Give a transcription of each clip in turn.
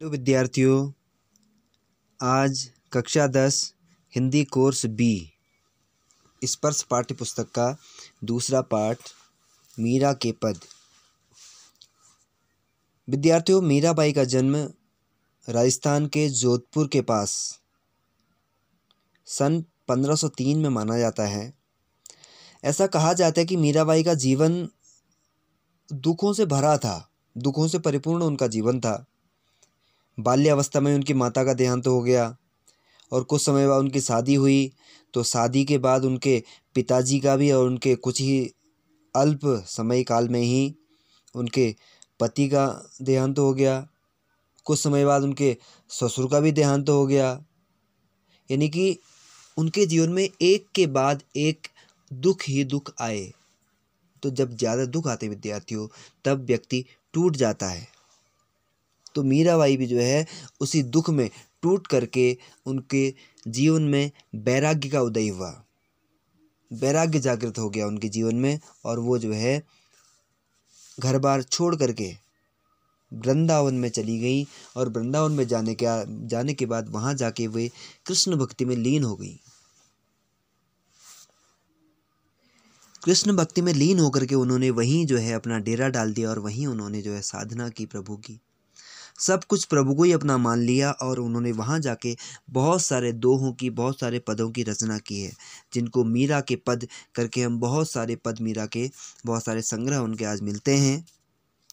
तो विद्यार्थियों आज कक्षा दस हिंदी कोर्स बी स्पर्श पाठ्य पुस्तक का दूसरा पाठ मीरा के पद विद्यार्थियों मीराबाई का जन्म राजस्थान के जोधपुर के पास सन 1503 में माना जाता है ऐसा कहा जाता है कि मीराबाई का जीवन दुखों से भरा था दुखों से परिपूर्ण उनका जीवन था बाल्यावस्था में उनकी माता का देहांत हो गया और कुछ समय बाद उनकी शादी हुई तो शादी के बाद उनके पिताजी का भी और उनके कुछ ही अल्प समय काल में ही उनके पति का देहांत हो गया कुछ समय बाद उनके ससुर का भी देहांत हो गया यानी कि उनके जीवन में एक के बाद एक दुख ही दुख आए तो जब ज़्यादा दुख आते विद्यार्थियों तब व्यक्ति टूट जाता है तो मीराबाई भी जो है उसी दुख में टूट करके उनके जीवन में वैराग्य का उदय हुआ वैराग्य जागृत हो गया उनके जीवन में और वो जो है घर बार छोड़ करके वृंदावन में चली गई और वृंदावन में जाने के जाने के बाद वहाँ जाके वे कृष्ण भक्ति में लीन हो गई कृष्ण भक्ति में लीन होकर के उन्होंने वहीं जो है अपना डेरा डाल दिया और वहीं उन्होंने जो है साधना की प्रभु की सब कुछ प्रभु को ही अपना मान लिया और उन्होंने वहाँ जाके बहुत सारे दोहों की बहुत सारे पदों की रचना की है जिनको मीरा के पद करके हम बहुत सारे पद मीरा के बहुत सारे संग्रह उनके आज मिलते हैं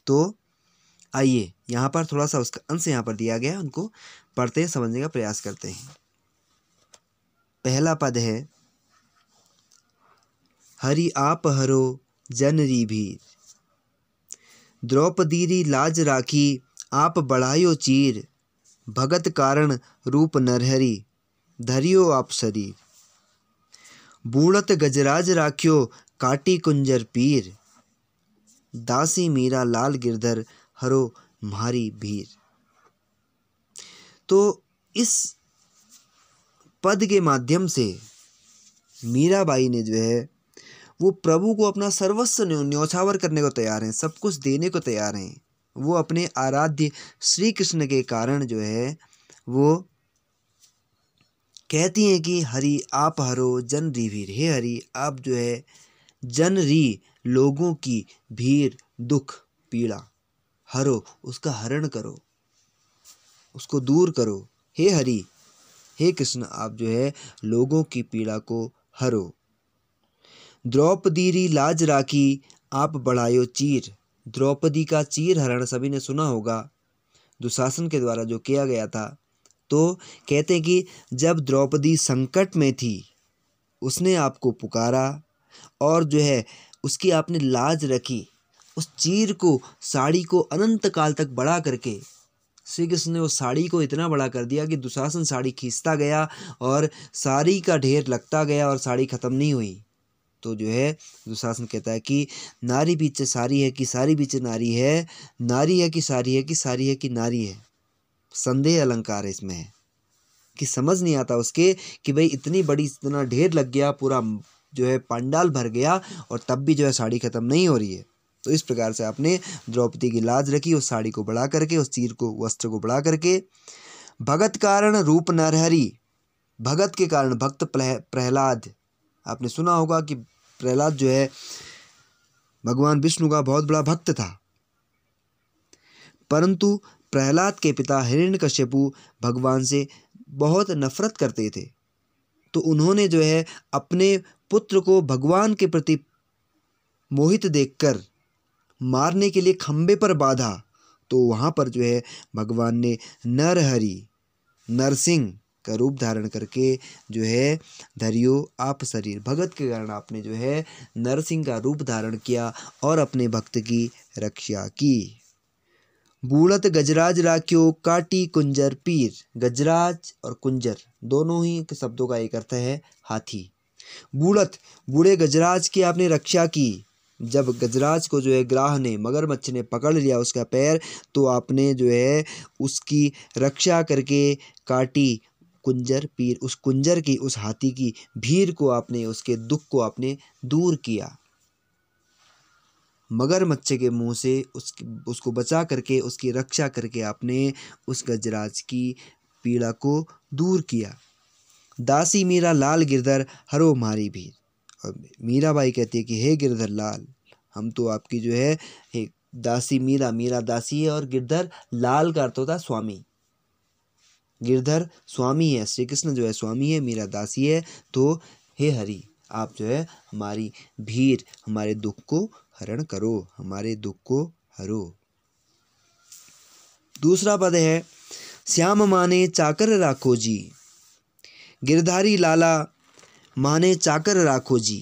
तो आइए यहाँ पर थोड़ा सा उसका अंश यहाँ पर दिया गया है उनको पढ़ते समझने का प्रयास करते हैं पहला पद है हरि आप हरो जनरी भी द्रौपदी लाज राखी आप बढ़ायो चीर भगत कारण रूप नरहरी धरियो आप शरीर बूढ़त गजराज राख्यो काटी कुंजर पीर दासी मीरा लाल गिरधर हरो मारी भीर तो इस पद के माध्यम से मीराबाई ने जो है वो प्रभु को अपना सर्वस्व न्यौछावर करने को तैयार हैं सब कुछ देने को तैयार हैं वो अपने आराध्य श्री कृष्ण के कारण जो है वो कहती हैं कि हरि आप हरो जन री भीर हे हरि आप जो है जन री लोगों की भीड़ दुख पीड़ा हरो उसका हरण करो उसको दूर करो हे हरि हे कृष्ण आप जो है लोगों की पीड़ा को हरो द्रौपदी री लाज राखी आप बढ़ायो चीर द्रौपदी का चीर हरण सभी ने सुना होगा दुशासन के द्वारा जो किया गया था तो कहते हैं कि जब द्रौपदी संकट में थी उसने आपको पुकारा और जो है उसकी आपने लाज रखी उस चीर को साड़ी को अनंत काल तक बड़ा करके श्री कृष्ण ने उस साड़ी को इतना बड़ा कर दिया कि दुशासन साड़ी खींचता गया और साड़ी का ढेर लगता गया और साड़ी ख़त्म नहीं हुई तो जो है दुशासन कहता है कि नारी बीच सारी है कि सारी बीच नारी है नारी है कि सारी है कि सारी है कि नारी है संदेह अलंकार है इसमें है कि समझ नहीं आता उसके कि भाई इतनी बड़ी इतना ढेर लग गया पूरा जो है पंडाल भर गया और तब भी जो है साड़ी ख़त्म नहीं हो रही है तो इस प्रकार से आपने द्रौपदी की लाज रखी उस साड़ी को बढ़ा करके उस चीर को वस्त्र को बढ़ा करके भगत कारण रूप नरहरी भगत के कारण भक्त प्रहलाद आपने सुना होगा कि प्रहलाद जो है भगवान विष्णु का बहुत बड़ा भक्त था परंतु प्रहलाद के पिता हिरण्यकश्यपु भगवान से बहुत नफरत करते थे तो उन्होंने जो है अपने पुत्र को भगवान के प्रति मोहित देखकर मारने के लिए खंबे पर बांधा तो वहाँ पर जो है भगवान ने नरहरि नरसिंह का रूप धारण करके जो है धरियो आप शरीर भगत के कारण आपने जो है नरसिंह का रूप धारण किया और अपने भक्त की रक्षा की बूढ़त गजराज राख्यो काटी कुंजर पीर गजराज और कुंजर दोनों ही शब्दों का एक अर्थ है हाथी बूढ़त बूढ़े गजराज की आपने रक्षा की जब गजराज को जो है ग्राह ने मगरमच्छ ने पकड़ लिया उसका पैर तो आपने जो है उसकी रक्षा करके काटी कुंजर पीर उस कुंजर की उस हाथी की भीड़ को आपने उसके दुख को आपने दूर किया मगर मच्छे के मुंह से उस उसको बचा करके उसकी रक्षा करके आपने उस गजराज की पीड़ा को दूर किया दासी मीरा लाल गिरधर हरो मारी भीर और बाई कहती है कि हे गिरधर लाल हम तो आपकी जो है दासी मीरा मीरा दासी है और गिरधर लाल का अर्थ होता स्वामी गिरधर स्वामी है श्री कृष्ण जो है स्वामी है मेरा दासी है तो हे हरि आप जो है हमारी भीड़ हमारे दुख को हरण करो हमारे दुख को हरो दूसरा पद है श्याम माने चाकर राखो जी गिरधारी लाला माने चाकर राखो जी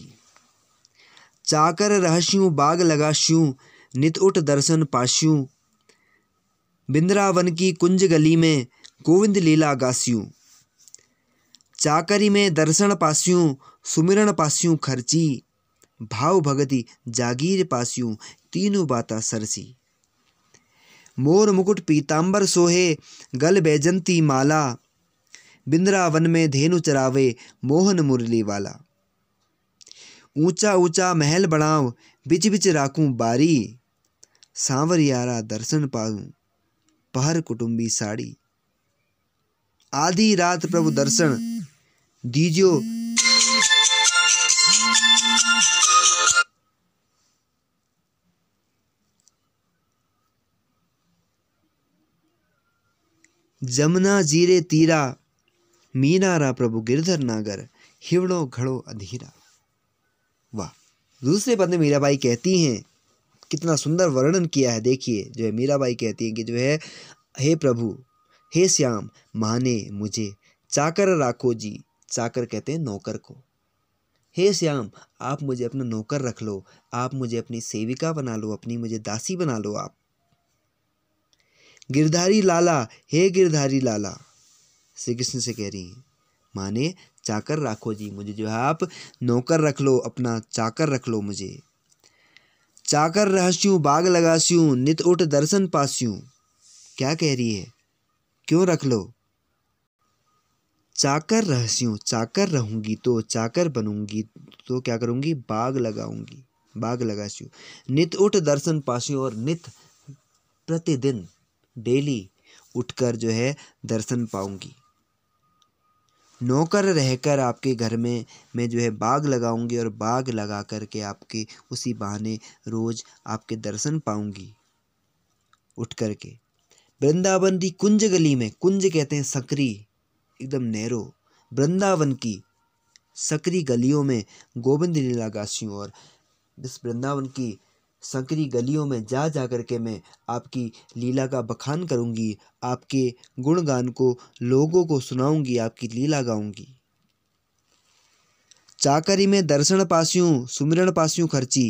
चाकर रहस्यू बाग लगास्यूं नित उठ दर्शन पाश्यू बिंद्रावन की कुंज गली में गोविंद लीला गास्यूँ चाकरी में दर्शन पास्यूँ सुमिरण पास्यूँ खर्ची भाव भगति जागीर पास्यूँ तीनों बाता सरसी मोर मुकुट पीताम्बर सोहे गल बैजंती माला बिंद्रावन में धेनु चरावे मोहन मुरली वाला ऊंचा ऊंचा महल बनाव बिच बिच राखू बारी सांवर यारा दर्शन पाऊं पहर कुटुंबी साड़ी आधी रात प्रभु दर्शन दीजो जमुना जीरे तीरा मीनारा प्रभु गिरधर नागर हिवड़ो घड़ो अधीरा वाह दूसरे पद में मीराबाई कहती हैं कितना सुंदर वर्णन किया है देखिए जो है मीराबाई कहती हैं कि जो है हे प्रभु हे श्याम माने मुझे चाकर राखो जी चाकर कहते हैं नौकर को हे श्याम आप मुझे अपना नौकर रख लो आप मुझे अपनी सेविका बना लो अपनी मुझे दासी बना लो आप गिरधारी लाला हे गिरधारी लाला श्री कृष्ण से कह रही हैं माने चाकर राखो जी मुझे जो है आप नौकर रख लो अपना चाकर रख लो मुझे चाकर रहस्यू बाग लगास्यू नित उठ दर्शन पास्यू क्या कह रही है क्यों रख लो चाकर रहस्यों चाकर रहूंगी तो चाकर बनूंगी तो क्या करूँगी बाग लगाऊंगी बाग लगास्यू नित उठ दर्शन पासी और नित प्रतिदिन डेली उठकर जो है दर्शन पाऊंगी नौकर रहकर आपके घर में मैं जो है बाग लगाऊंगी और बाग लगा कर के आपके उसी बहाने रोज़ आपके दर्शन पाऊंगी उठ करके के वृंदावन की कुंज गली में कुंज कहते हैं सकरी एकदम नेहरो वृंदावन की सकरी गलियों में गोविंद लीला गासी और इस वृंदावन की सकरी गलियों में जा जा कर के मैं आपकी लीला का बखान करूंगी आपके गुणगान को लोगों को सुनाऊंगी आपकी लीला गाऊंगी चाकरी में दर्शन पासियों सुमिरण पासियों खर्ची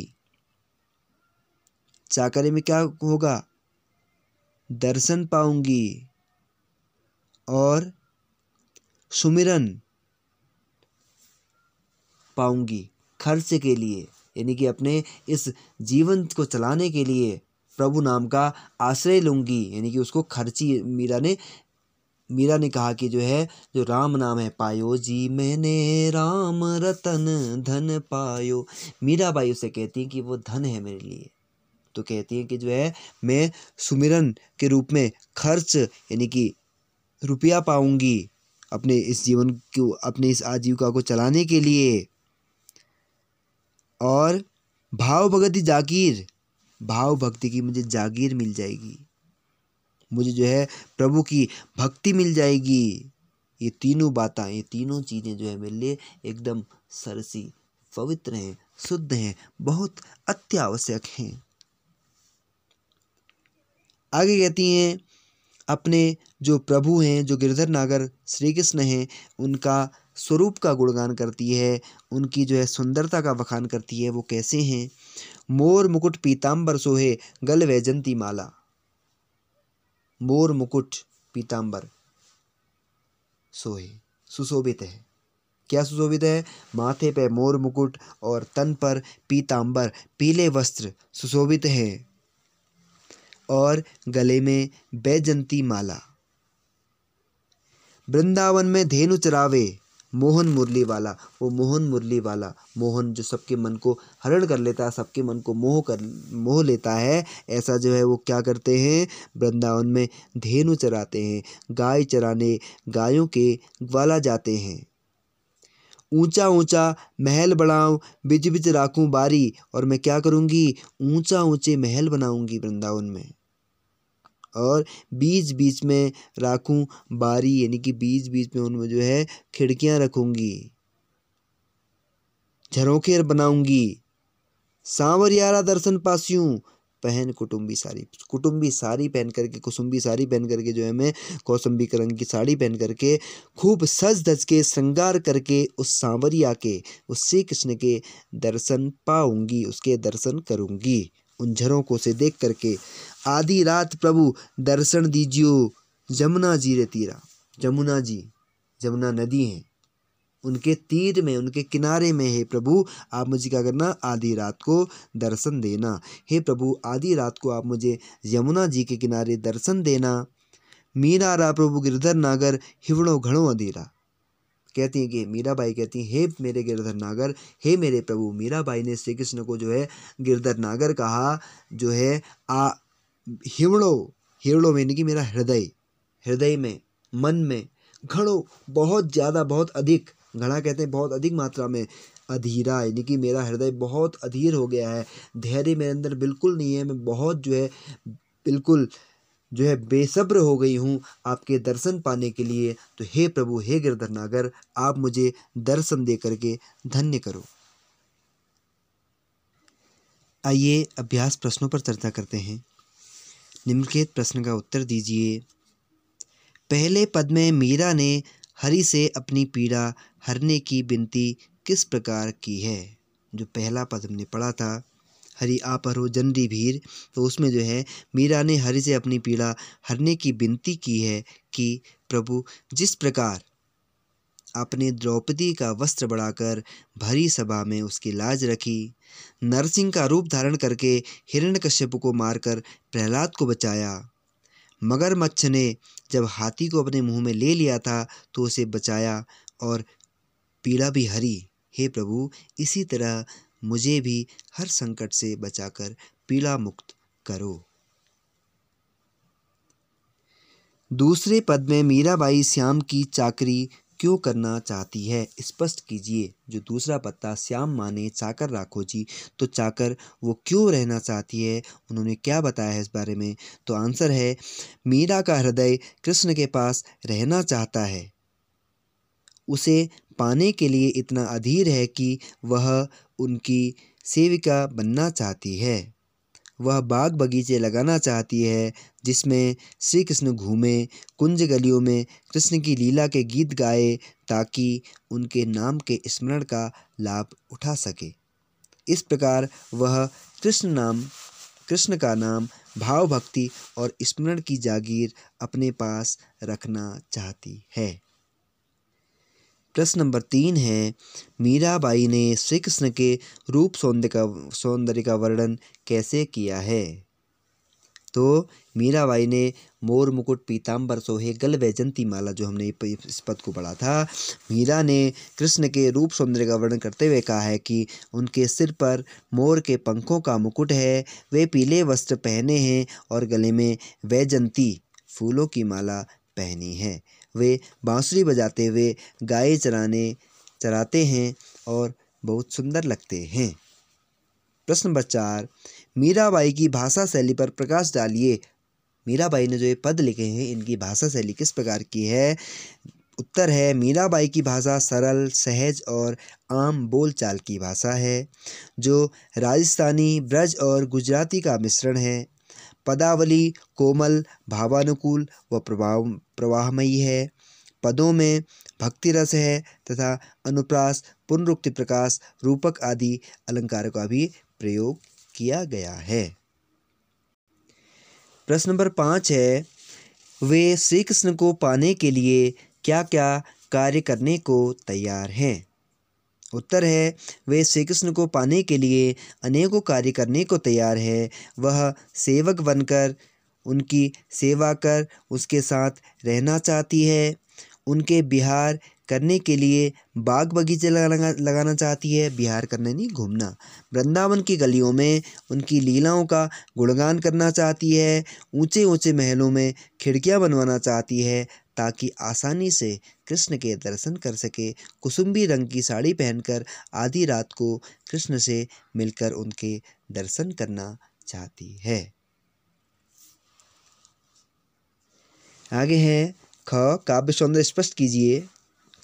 चाकरी में क्या होगा दर्शन पाऊंगी और सुमिरन पाऊंगी खर्च के लिए यानी कि अपने इस जीवन को चलाने के लिए प्रभु नाम का आश्रय लूंगी यानी कि उसको खर्ची मीरा ने मीरा ने कहा कि जो है जो राम नाम है पायो जी मैंने राम रतन धन पायो मीरा बाई उसे कहती कि वो धन है मेरे लिए तो कहती हैं कि जो है मैं सुमिरन के रूप में खर्च यानी कि रुपया पाऊंगी अपने इस जीवन को अपने इस आजीविका को चलाने के लिए और भाव भगति जागीर भाव भक्ति की मुझे जागीर मिल जाएगी मुझे जो है प्रभु की भक्ति मिल जाएगी ये तीनों बातें ये तीनों चीज़ें जो है मेरे लिए एकदम सरसी पवित्र हैं शुद्ध हैं बहुत अत्यावश्यक हैं आगे कहती हैं अपने जो प्रभु हैं जो गिरधर नागर श्री कृष्ण हैं उनका स्वरूप का गुणगान करती है उनकी जो है सुंदरता का बखान करती है वो कैसे हैं मोर मुकुट पीताम्बर सोहे गल वैजंती माला मोर मुकुट पीताम्बर सोहे सुशोभित है क्या सुशोभित है माथे पे मोर मुकुट और तन पर पीताम्बर पीले वस्त्र सुशोभित हैं और गले में बैजंती माला वृंदावन में धेनु चरावे मोहन मुरली वाला वो मोहन मुरली वाला मोहन जो सबके मन को हरण कर लेता है सबके मन को मोह कर मोह लेता है ऐसा जो है वो क्या करते हैं वृंदावन में धेनु चराते हैं गाय चराने गायों के ग्वाला जाते हैं ऊंचा ऊंचा महल बनाऊं बिच बिच राखूं बारी और मैं क्या करूंगी ऊंचा ऊंचे महल बनाऊंगी वृंदावन में और बीच बीच में राखूं बारी यानी कि बीच बीच में उनमें जो है खिड़कियां रखूंगी झरोखेर बनाऊंगी सांवर यारा दर्शन पासियूं पहन कुटुम्बी साड़ी कुटुम्बी साड़ी पहन करके कुसुम्बी साड़ी पहन करके जो है मैं कौसुम्बी रंग की साड़ी पहन करके खूब सज धज के श्रृंगार करके उस सांवरिया के उस श्री कृष्ण के दर्शन पाऊंगी उसके दर्शन करूंगी उन झरोकों से देख करके आधी रात प्रभु दर्शन दीजियो यमुना जी रे तीरा जमुना जी जमुना नदी है उनके तीर में उनके किनारे में हे प्रभु आप मुझे क्या करना आधी रात को दर्शन देना हे प्रभु आधी रात को आप मुझे यमुना जी के किनारे दर्शन देना मीरा प्रभु गिरधर नागर हिवड़ो घड़ो अधीरा कहती हैं कि मीरा बाई कहती हैं हे मेरे गिरधर नागर हे मेरे प्रभु मीरा बाई ने श्री कृष्ण को जो है गिरधर नागर कहा जो है आ हिवड़ो हिवड़ो में कि मेरा हृदय हृदय में मन में घड़ो बहुत ज़्यादा बहुत अधिक घड़ा कहते हैं बहुत अधिक मात्रा में अधीरा यानी कि मेरा हृदय बहुत अधीर हो गया है धैर्य मेरे अंदर बिल्कुल नहीं है मैं बहुत जो है बिल्कुल जो है बेसब्र हो गई हूँ आपके दर्शन पाने के लिए तो हे प्रभु हे गिरधरनागर आप मुझे दर्शन दे करके धन्य करो आइए अभ्यास प्रश्नों पर चर्चा करते हैं निम्नलिखित प्रश्न का उत्तर दीजिए पहले पद में मीरा ने हरि से अपनी पीड़ा हरने की विनती किस प्रकार की है जो पहला पद हमने पढ़ा था हरि आप हरो जनरी भीर तो उसमें जो है मीरा ने हरि से अपनी पीड़ा हरने की विनती की है कि प्रभु जिस प्रकार आपने द्रौपदी का वस्त्र बढ़ाकर भरी सभा में उसकी लाज रखी नरसिंह का रूप धारण करके हिरण कश्यप को मारकर प्रहलाद को बचाया मगरमच्छ ने जब हाथी को अपने मुंह में ले लिया था तो उसे बचाया और पीड़ा भी हरी हे प्रभु इसी तरह मुझे भी हर संकट से बचाकर पीड़ा मुक्त करो दूसरे पद में मीराबाई श्याम की चाकरी क्यों करना चाहती है स्पष्ट कीजिए जो दूसरा पत्ता श्याम माने चाकर राखो जी तो चाकर वो क्यों रहना चाहती है उन्होंने क्या बताया है इस बारे में तो आंसर है मीरा का हृदय कृष्ण के पास रहना चाहता है उसे पाने के लिए इतना अधीर है कि वह उनकी सेविका बनना चाहती है वह बाग बगीचे लगाना चाहती है जिसमें श्री कृष्ण घूमे कुंज गलियों में कृष्ण की लीला के गीत गाए ताकि उनके नाम के स्मरण का लाभ उठा सके इस प्रकार वह कृष्ण नाम कृष्ण का नाम भाव भक्ति और स्मरण की जागीर अपने पास रखना चाहती है प्रश्न नंबर तीन है मीराबाई ने श्री कृष्ण के रूप सौंदर्य का सौंदर्य का वर्णन कैसे किया है तो मीराबाई ने मोर मुकुट पीताम्बर सोहे गल वैजंती माला जो हमने इस पद को पढ़ा था मीरा ने कृष्ण के रूप सौंदर्य का वर्णन करते हुए कहा है कि उनके सिर पर मोर के पंखों का मुकुट है वे पीले वस्त्र पहने हैं और गले में वैजंती फूलों की माला पहनी है वे बांसुरी बजाते हुए गाय चराने चराते हैं और बहुत सुंदर लगते हैं प्रश्न नंबर चार मीराबाई की भाषा शैली पर प्रकाश डालिए मीराबाई ने जो ये पद लिखे हैं इनकी भाषा शैली किस प्रकार की है उत्तर है मीराबाई की भाषा सरल सहज और आम बोलचाल की भाषा है जो राजस्थानी ब्रज और गुजराती का मिश्रण है पदावली कोमल भावानुकूल व प्रभाव प्रवाहमयी है पदों में भक्ति रस है तथा अनुप्रास पुनरुक्ति प्रकाश रूपक आदि अलंकारों का भी प्रयोग किया गया है प्रश्न नंबर पाँच है वे श्री कृष्ण को पाने के लिए क्या क्या कार्य करने को तैयार हैं उत्तर है वे श्री कृष्ण को पाने के लिए अनेकों कार्य करने को तैयार है वह सेवक बनकर उनकी सेवा कर उसके साथ रहना चाहती है उनके बिहार करने के लिए बाग बगीचे लगाना चाहती है बिहार करने नहीं घूमना वृंदावन की गलियों में उनकी लीलाओं का गुणगान करना चाहती है ऊंचे ऊंचे महलों में खिड़कियां बनवाना चाहती है ताकि आसानी से कृष्ण के दर्शन कर सके कुसुम्बी रंग की साड़ी पहनकर आधी रात को कृष्ण से मिलकर उनके दर्शन करना चाहती है आगे है ख काव्य सौंदर्य स्पष्ट कीजिए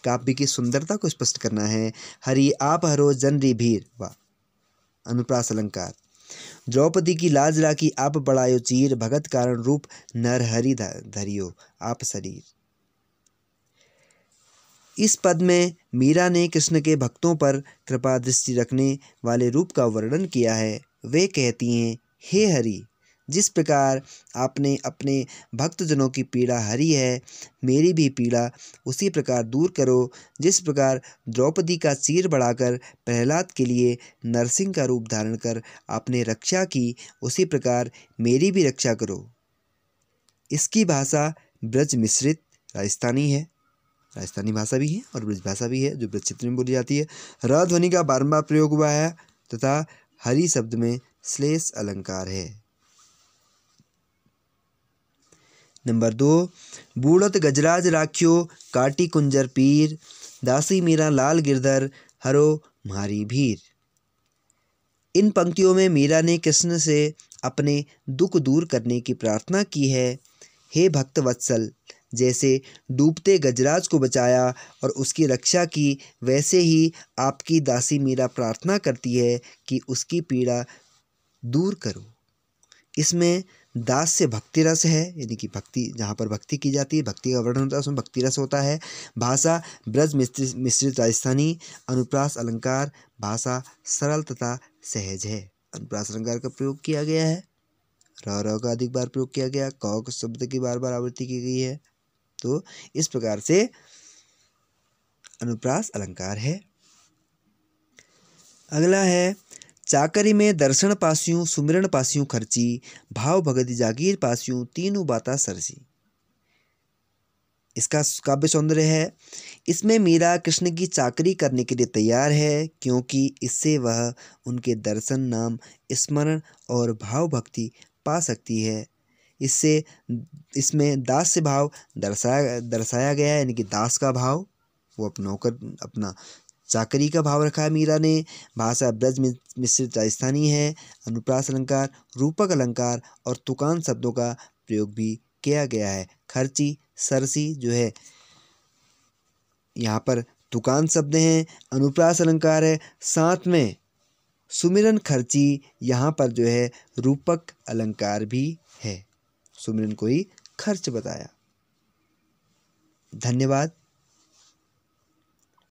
काव्य की सुंदरता को स्पष्ट करना है हरि आप हरो जनरी भीर व अनुप्रास अलंकार द्रौपदी की लाज राखी आप बड़ायो चीर भगत कारण रूप नर हरि धरियो आप शरीर इस पद में मीरा ने कृष्ण के भक्तों पर कृपा दृष्टि रखने वाले रूप का वर्णन किया है वे कहती हैं हे हरि जिस प्रकार आपने अपने भक्तजनों की पीड़ा हरी है मेरी भी पीड़ा उसी प्रकार दूर करो जिस प्रकार द्रौपदी का चीर बढ़ाकर प्रहलाद के लिए नरसिंह का रूप धारण कर आपने रक्षा की उसी प्रकार मेरी भी रक्षा करो इसकी भाषा ब्रज मिश्रित राजस्थानी है राजस्थानी भाषा भी है और ब्रज भाषा भी है जो ब्रज क्षेत्र में बोली जाती है र ध्वनि का बारंबार प्रयोग हुआ है तथा हरि शब्द में श्लेष अलंकार है नंबर दो बूढ़त गजराज राखियो काटी कुंजर पीर दासी मीरा लाल गिरधर हरो मारी भीर इन पंक्तियों में मीरा ने कृष्ण से अपने दुख दूर करने की प्रार्थना की है हे भक्त वत्सल जैसे डूबते गजराज को बचाया और उसकी रक्षा की वैसे ही आपकी दासी मीरा प्रार्थना करती है कि उसकी पीड़ा दूर करो इसमें दास से भक्ति रस है यानी कि भक्ति जहाँ पर भक्ति की जाती है भक्ति का वर्णन होता है उसमें भक्ति रस होता है भाषा ब्रज मिश्रित राजस्थानी अनुप्रास अलंकार भाषा सरल तथा सहज है अनुप्रास अलंकार का प्रयोग किया गया है र का अधिक बार प्रयोग किया गया क शब्द की बार बार आवृत्ति की गई है तो इस प्रकार से अनुप्रास अलंकार है अगला है चाकरी में दर्शन पास्यूं सुमिरण पास्यूं खर्ची भाव भगत जागीर पास्यूं तीनों बाता सरसी इसका काव्य सौंदर्य है इसमें मीरा कृष्ण की चाकरी करने के लिए तैयार है क्योंकि इससे वह उनके दर्शन नाम स्मरण और भाव भक्ति पा सकती है इससे इसमें दास से भाव दर्शाया दर्शाया गया है यानी कि दास का भाव वो अपना नौकर अपना चाकरी का भाव रखा है मीरा ने भाषा ब्रज मिश्रित राजस्थानी है अनुप्रास अलंकार रूपक अलंकार और तुकान शब्दों का प्रयोग भी किया गया है खर्ची सरसी जो है यहाँ पर तुकान शब्द हैं अनुप्रास अलंकार है साथ में सुमिरन खर्ची यहाँ पर जो है रूपक अलंकार भी सुमिरन को ही खर्च बताया धन्यवाद